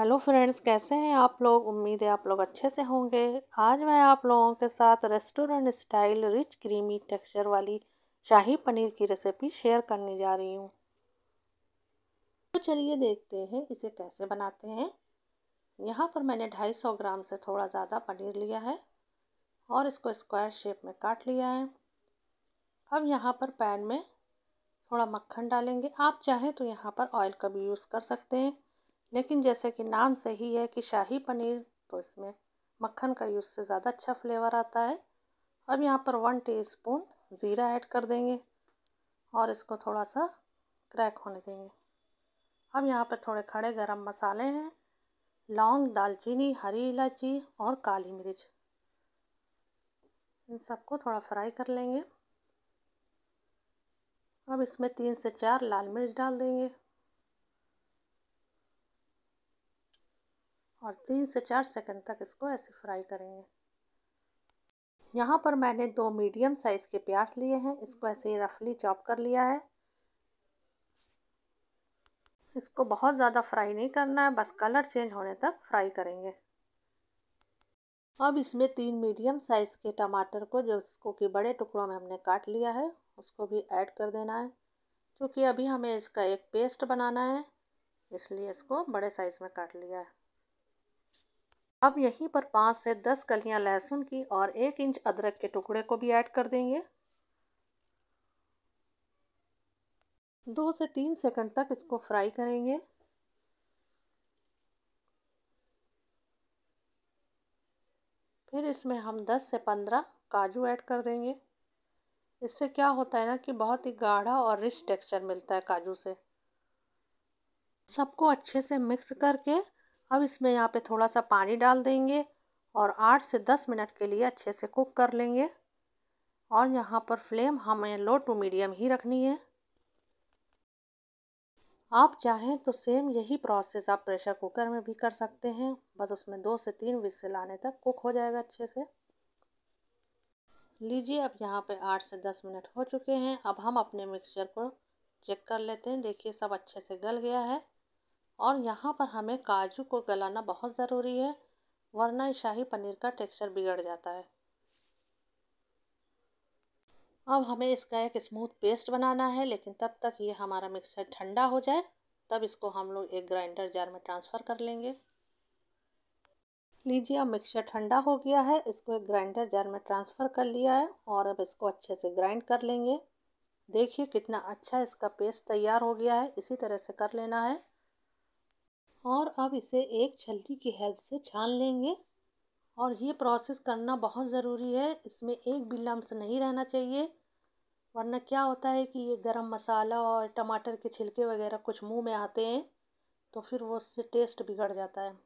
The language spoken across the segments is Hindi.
हेलो फ्रेंड्स कैसे हैं आप लोग उम्मीद है आप लोग अच्छे से होंगे आज मैं आप लोगों के साथ restaurant style rich creamy texture वाली शाही पनीर की रेसिपी शेयर करने जा रही हूँ तो चलिए देखते हैं इसे कैसे बनाते हैं यहाँ पर मैंने 250 ग्राम से थोड़ा ज़्यादा पनीर लिया है और इसको स्क्वायर शेप में काट लिया है अब यहाँ पर पैन में थोड़ा मक्खन डालेंगे आप चाहें तो यहाँ पर ऑयल का भी यूज़ कर सकते हैं लेकिन जैसे कि नाम सही है कि शाही पनीर तो इसमें मक्खन का यूज़ से ज़्यादा अच्छा फ्लेवर आता है अब यहाँ पर वन टीस्पून ज़ीरा ऐड कर देंगे और इसको थोड़ा सा क्रैक होने देंगे अब यहाँ पर थोड़े खड़े गरम मसाले हैं लौंग दालचीनी हरी इलायची और काली मिर्च इन सबको थोड़ा फ्राई कर लेंगे अब इसमें तीन से चार लाल मिर्च डाल देंगे और तीन से चार सेकंड तक इसको ऐसे फ्राई करेंगे यहाँ पर मैंने दो मीडियम साइज़ के प्याज लिए हैं इसको ऐसे ही रफली चॉप कर लिया है इसको बहुत ज़्यादा फ्राई नहीं करना है बस कलर चेंज होने तक फ्राई करेंगे अब इसमें तीन मीडियम साइज़ के टमाटर को जो इसको कि बड़े टुकड़ों में हमने काट लिया है उसको भी ऐड कर देना है क्योंकि अभी हमें इसका एक पेस्ट बनाना है इसलिए इसको बड़े साइज़ में काट लिया है अब यहीं पर पाँच से दस कलियां लहसुन की और एक इंच अदरक के टुकड़े को भी ऐड कर देंगे दो से तीन सेकंड तक इसको फ्राई करेंगे फिर इसमें हम दस से पंद्रह काजू ऐड कर देंगे इससे क्या होता है ना कि बहुत ही गाढ़ा और रिच टेक्सचर मिलता है काजू से सबको अच्छे से मिक्स करके अब इसमें यहाँ पे थोड़ा सा पानी डाल देंगे और आठ से दस मिनट के लिए अच्छे से कुक कर लेंगे और यहाँ पर फ्लेम हमें लो टू मीडियम ही रखनी है आप चाहें तो सेम यही प्रोसेस आप प्रेशर कुकर में भी कर सकते हैं बस उसमें दो से तीन विसल आने तक कुक हो जाएगा अच्छे से लीजिए अब यहाँ पे आठ से दस मिनट हो चुके हैं अब हम अपने मिक्सचर को चेक कर लेते हैं देखिए सब अच्छे से गल गया है और यहाँ पर हमें काजू को गलाना बहुत ज़रूरी है वरना शाही पनीर का टेक्सचर बिगड़ जाता है अब हमें इसका एक स्मूथ पेस्ट बनाना है लेकिन तब तक ये हमारा मिक्सर ठंडा हो जाए तब इसको हम लोग एक ग्राइंडर जार में ट्रांसफ़र कर लेंगे लीजिए अब मिक्सर ठंडा हो गया है इसको एक ग्राइंडर जार में ट्रांसफ़र कर लिया है और अब इसको अच्छे से ग्राइंड कर लेंगे देखिए कितना अच्छा इसका पेस्ट तैयार हो गया है इसी तरह से कर लेना है और अब इसे एक छलनी की हेल्प से छान लेंगे और ये प्रोसेस करना बहुत ज़रूरी है इसमें एक भी लम्स नहीं रहना चाहिए वरना क्या होता है कि ये गरम मसाला और टमाटर के छिलके वगैरह कुछ मुंह में आते हैं तो फिर वो उससे टेस्ट बिगड़ जाता है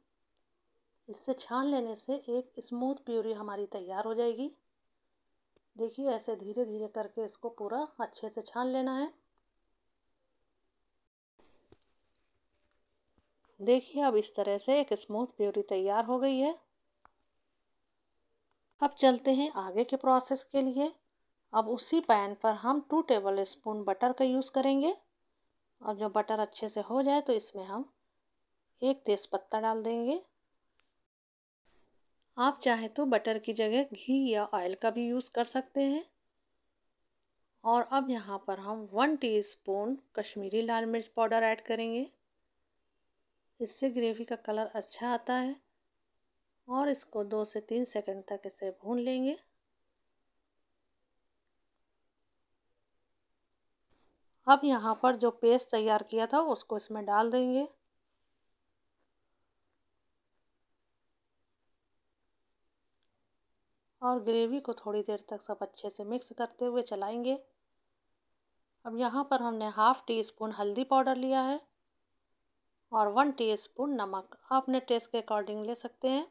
इससे छान लेने से एक स्मूथ प्यूरी हमारी तैयार हो जाएगी देखिए ऐसे धीरे धीरे करके इसको पूरा अच्छे से छान लेना है देखिए अब इस तरह से एक स्मूथ प्योरी तैयार हो गई है अब चलते हैं आगे के प्रोसेस के लिए अब उसी पैन पर हम टू टेबल स्पून बटर का यूज़ करेंगे और जो बटर अच्छे से हो जाए तो इसमें हम एक तेज़पत्ता डाल देंगे आप चाहे तो बटर की जगह घी या ऑयल का भी यूज़ कर सकते हैं और अब यहाँ पर हम वन टीस्पून कश्मीरी लाल मिर्च पाउडर ऐड करेंगे इससे ग्रेवी का कलर अच्छा आता है और इसको दो से तीन सेकंड तक इसे भून लेंगे अब यहाँ पर जो पेस्ट तैयार किया था उसको इसमें डाल देंगे और ग्रेवी को थोड़ी देर तक सब अच्छे से मिक्स करते हुए चलाएंगे अब यहाँ पर हमने हाफ़ टी स्पून हल्दी पाउडर लिया है और वन टीस्पून नमक आप अपने टेस्ट के अकॉर्डिंग ले सकते हैं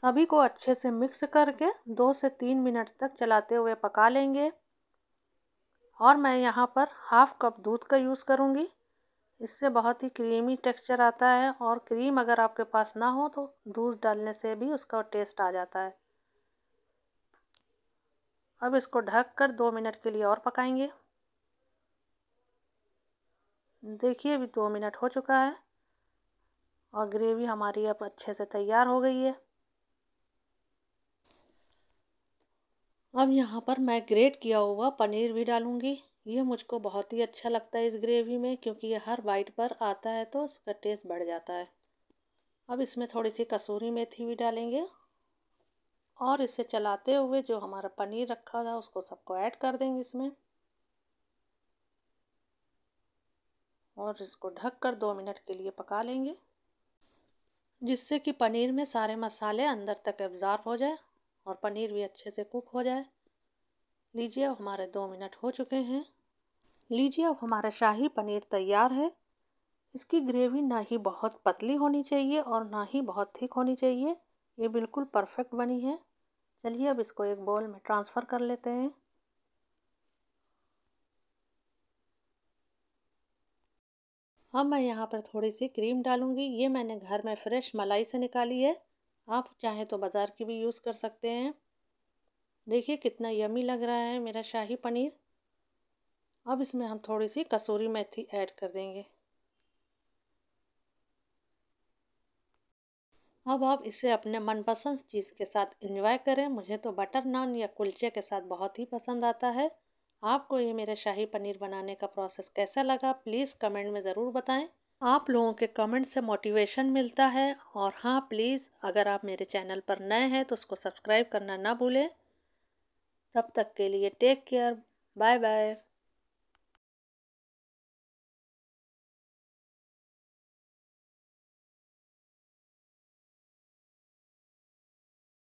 सभी को अच्छे से मिक्स करके दो से तीन मिनट तक चलाते हुए पका लेंगे और मैं यहाँ पर हाफ़ कप दूध का यूज़ करूँगी इससे बहुत ही क्रीमी टेक्सचर आता है और क्रीम अगर आपके पास ना हो तो दूध डालने से भी उसका टेस्ट आ जाता है अब इसको ढक कर दो मिनट के लिए और पकाएंगे देखिए अभी दो मिनट हो चुका है और ग्रेवी हमारी अब अच्छे से तैयार हो गई है अब यहाँ पर मैं ग्रेट किया हुआ पनीर भी डालूँगी ये मुझको बहुत ही अच्छा लगता है इस ग्रेवी में क्योंकि ये हर बाइट पर आता है तो इसका टेस्ट बढ़ जाता है अब इसमें थोड़ी सी कसूरी मेथी भी डालेंगे और इसे चलाते हुए जो हमारा पनीर रखा था उसको सबको ऐड कर देंगे इसमें और इसको ढक कर दो मिनट के लिए पका लेंगे जिससे कि पनीर में सारे मसाले अंदर तक एब्ज़ार्व हो जाए और पनीर भी अच्छे से कुक हो जाए लीजिए अब हमारे दो मिनट हो चुके हैं लीजिए अब हमारा शाही पनीर तैयार है इसकी ग्रेवी ना ही बहुत पतली होनी चाहिए और ना ही बहुत थिक होनी चाहिए ये बिल्कुल परफेक्ट बनी है चलिए अब इसको एक बॉल में ट्रांसफ़र कर लेते हैं अब मैं यहाँ पर थोड़ी सी क्रीम डालूँगी ये मैंने घर में फ्रेश मलाई से निकाली है आप चाहे तो बाज़ार की भी यूज़ कर सकते हैं देखिए कितना यमी लग रहा है मेरा शाही पनीर अब इसमें हम थोड़ी सी कसूरी मेथी ऐड कर देंगे अब आप इसे अपने मनपसंद चीज़ के साथ इन्जॉय करें मुझे तो बटर नान या कुलचे के साथ बहुत ही पसंद आता है आपको ये मेरा शाही पनीर बनाने का प्रोसेस कैसा लगा प्लीज़ कमेंट में ज़रूर बताएं आप लोगों के कमेंट से मोटिवेशन मिलता है और हाँ प्लीज़ अगर आप मेरे चैनल पर नए हैं तो उसको सब्सक्राइब करना ना भूलें तब तक के लिए टेक केयर बाय बाय